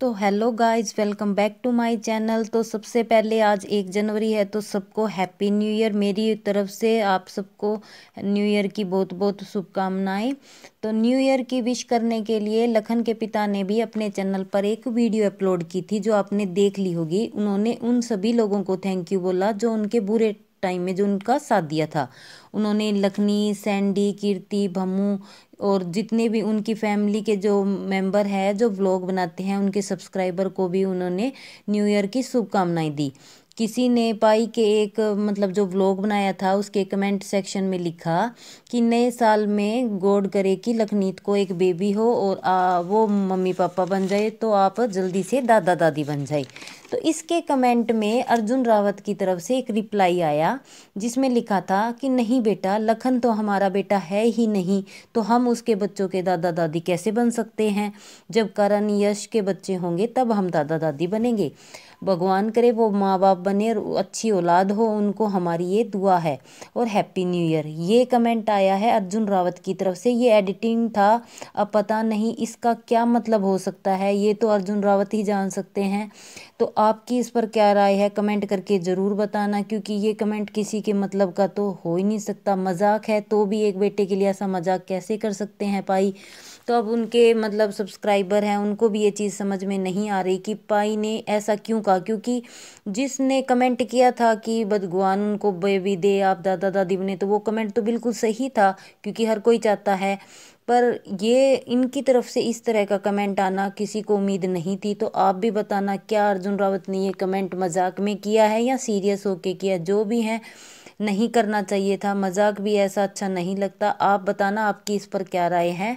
तो hello guys welcome back to my channel तो सबसे पहले आज एक जनवरी है तो सबको हैप्पी न्यू ईयर मेरी तरफ से आप सबको न्यू ईयर की बहुत बहुत शुभकामनाएं तो न्यू ईयर की विश करने के लिए लखन के पिता ने भी अपने चैनल पर एक वीडियो अपलोड की थी जो आपने देख ली होगी उन्होंने उन सभी लोगों को थैंक यू बोला जो उनके बुरे टाइम में जो उनका साथ दिया था उन्होंने लखनी सैंडी कीर्ति भम्मू और जितने भी उनकी फैमिली के जो मेंबर हैं जो ब्लॉग बनाते हैं उनके सब्सक्राइबर को भी उन्होंने न्यू ईयर की शुभकामनाएं दी किसी ने पाई के एक मतलब जो व्लॉग बनाया था उसके कमेंट सेक्शन में लिखा कि नए साल में गोड करे कि लखनीत को एक बेबी हो और आ, वो मम्मी पापा बन जाए तो आप जल्दी से दादा दादी बन जाए तो इसके कमेंट में अर्जुन रावत की तरफ से एक रिप्लाई आया जिसमें लिखा था कि नहीं बेटा लखन तो हमारा बेटा है ही नहीं तो हम उसके बच्चों के दादा दादी कैसे बन सकते हैं जब करण यश के बच्चे होंगे तब हम दादा दादी बनेंगे भगवान करे वो माँ बाप बने और अच्छी औलाद हो उनको हमारी ये दुआ है और हैप्पी न्यू ईयर ये कमेंट आया है अर्जुन रावत की तरफ से ये एडिटिंग था अब पता नहीं इसका क्या मतलब हो सकता है ये तो अर्जुन रावत ही जान सकते हैं तो आपकी इस पर क्या राय है कमेंट करके ज़रूर बताना क्योंकि ये कमेंट किसी के मतलब का तो हो ही नहीं सकता मजाक है तो भी एक बेटे के लिए ऐसा मजाक कैसे कर सकते हैं पाई तो अब उनके मतलब सब्सक्राइबर हैं उनको भी ये चीज़ समझ में नहीं आ रही कि पाई ने ऐसा क्यों कहा क्योंकि जिसने कमेंट किया था कि भगवान उनको बेबी दे आप दादा दादी बने तो वो कमेंट तो बिल्कुल सही था क्योंकि हर कोई चाहता है पर ये इनकी तरफ से इस तरह का कमेंट आना किसी को उम्मीद नहीं थी तो आप भी बताना क्या अर्जुन रावत ने ये कमेंट मजाक में किया है या सीरियस होके किया जो भी है नहीं करना चाहिए था मजाक भी ऐसा अच्छा नहीं लगता आप बताना आपकी इस पर क्या राय है